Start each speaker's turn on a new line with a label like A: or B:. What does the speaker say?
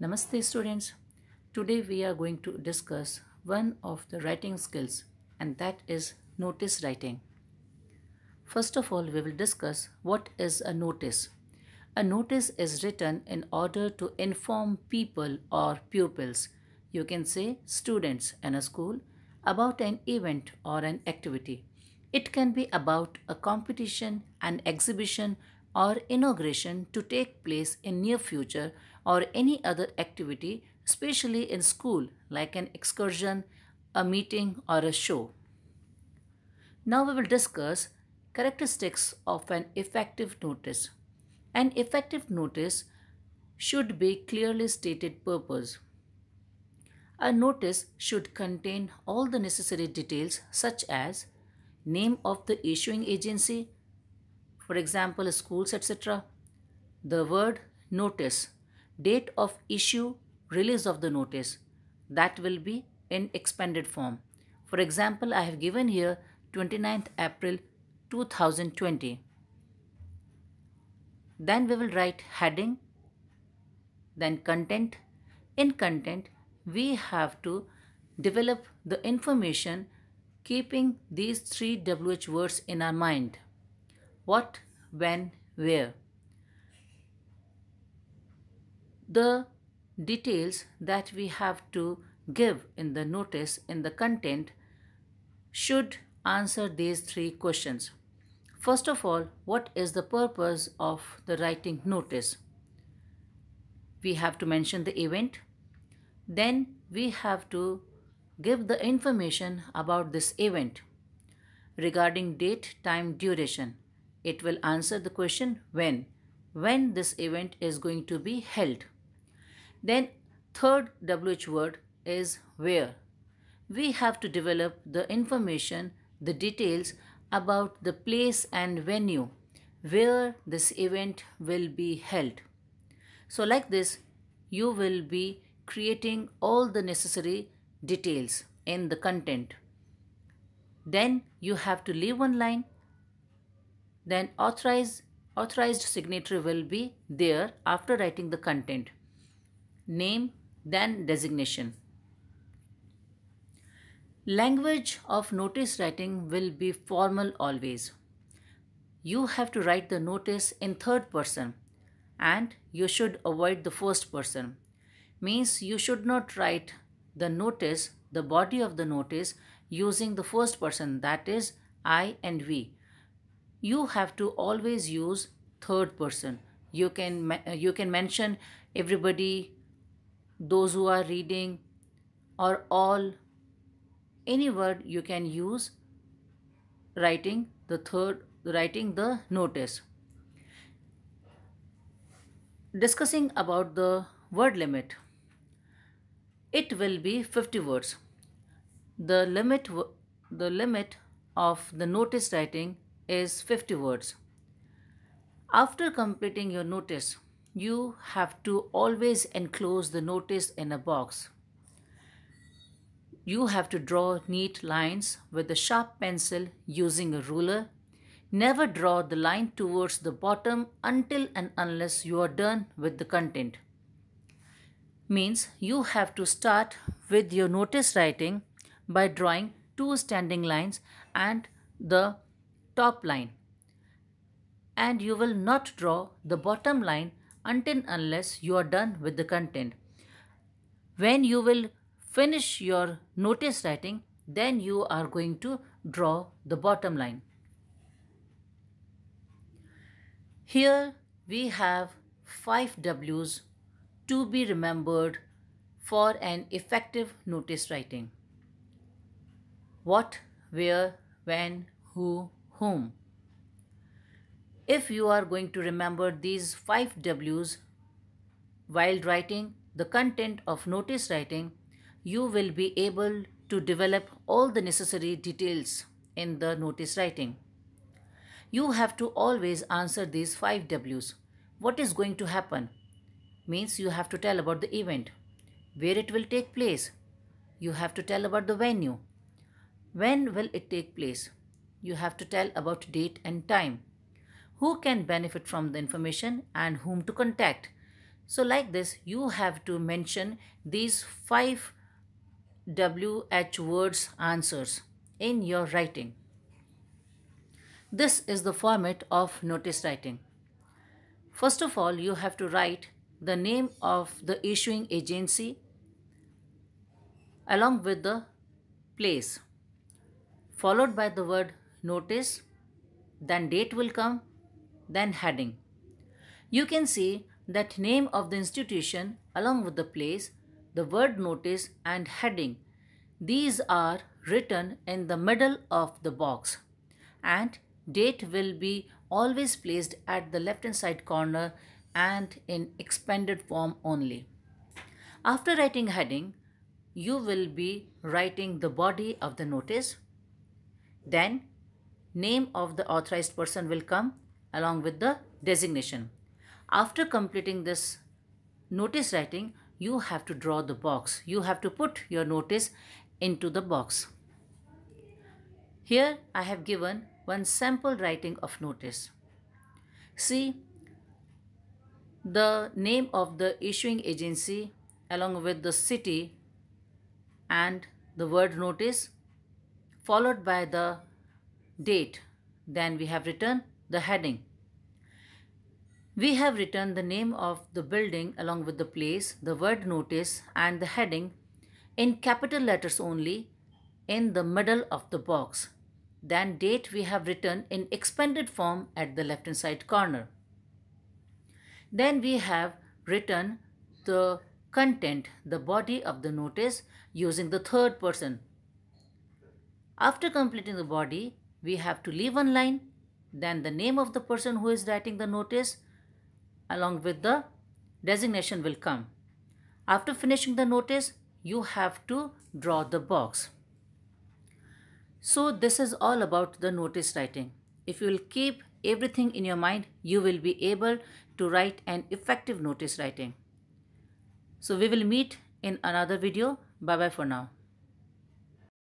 A: Namaste students. Today we are going to discuss one of the writing skills and that is notice writing. First of all we will discuss what is a notice. A notice is written in order to inform people or pupils, you can say students in a school, about an event or an activity. It can be about a competition, an exhibition or inauguration to take place in near future or any other activity, especially in school, like an excursion, a meeting, or a show. Now we will discuss characteristics of an effective notice. An effective notice should be clearly stated purpose. A notice should contain all the necessary details such as name of the issuing agency, for example schools etc. The word notice date of issue, release of the notice. That will be in expanded form. For example, I have given here 29th April 2020. Then we will write heading, then content. In content, we have to develop the information keeping these three WH words in our mind. What, when, where. the details that we have to give in the notice in the content should answer these three questions. First of all, what is the purpose of the writing notice? We have to mention the event. Then we have to give the information about this event regarding date, time, duration. It will answer the question when, when this event is going to be held. Then third WH word is where. We have to develop the information, the details about the place and venue where this event will be held. So like this, you will be creating all the necessary details in the content. Then you have to leave one line. Then authorize, authorized signatory will be there after writing the content name, then designation. Language of notice writing will be formal always. You have to write the notice in third person and you should avoid the first person. Means you should not write the notice, the body of the notice using the first person that is I and we. You have to always use third person. You can you can mention everybody those who are reading, or all, any word you can use writing the third writing the notice discussing about the word limit it will be 50 words the limit the limit of the notice writing is 50 words after completing your notice you have to always enclose the notice in a box. You have to draw neat lines with a sharp pencil using a ruler. Never draw the line towards the bottom until and unless you are done with the content. Means you have to start with your notice writing by drawing two standing lines and the top line. And you will not draw the bottom line until unless you are done with the content. When you will finish your notice writing, then you are going to draw the bottom line. Here we have 5 W's to be remembered for an effective notice writing. What, where, when, who, whom. If you are going to remember these 5 W's while writing the content of notice writing, you will be able to develop all the necessary details in the notice writing. You have to always answer these 5 W's. What is going to happen? Means you have to tell about the event, where it will take place. You have to tell about the venue. When will it take place? You have to tell about date and time who can benefit from the information and whom to contact. So like this, you have to mention these five WH words answers in your writing. This is the format of notice writing. First of all, you have to write the name of the issuing agency along with the place followed by the word notice then date will come then heading. You can see that name of the institution along with the place, the word notice and heading. These are written in the middle of the box and date will be always placed at the left hand side corner and in expanded form only. After writing heading, you will be writing the body of the notice. Then name of the authorized person will come along with the designation. After completing this notice writing, you have to draw the box. You have to put your notice into the box. Here I have given one sample writing of notice. See, the name of the issuing agency along with the city and the word notice followed by the date. Then we have written the heading. We have written the name of the building along with the place, the word notice and the heading in capital letters only in the middle of the box. Then date we have written in expanded form at the left hand side corner. Then we have written the content, the body of the notice using the third person. After completing the body, we have to leave one line then the name of the person who is writing the notice along with the designation will come. After finishing the notice, you have to draw the box. So this is all about the notice writing. If you will keep everything in your mind, you will be able to write an effective notice writing. So we will meet in another video. Bye bye for now.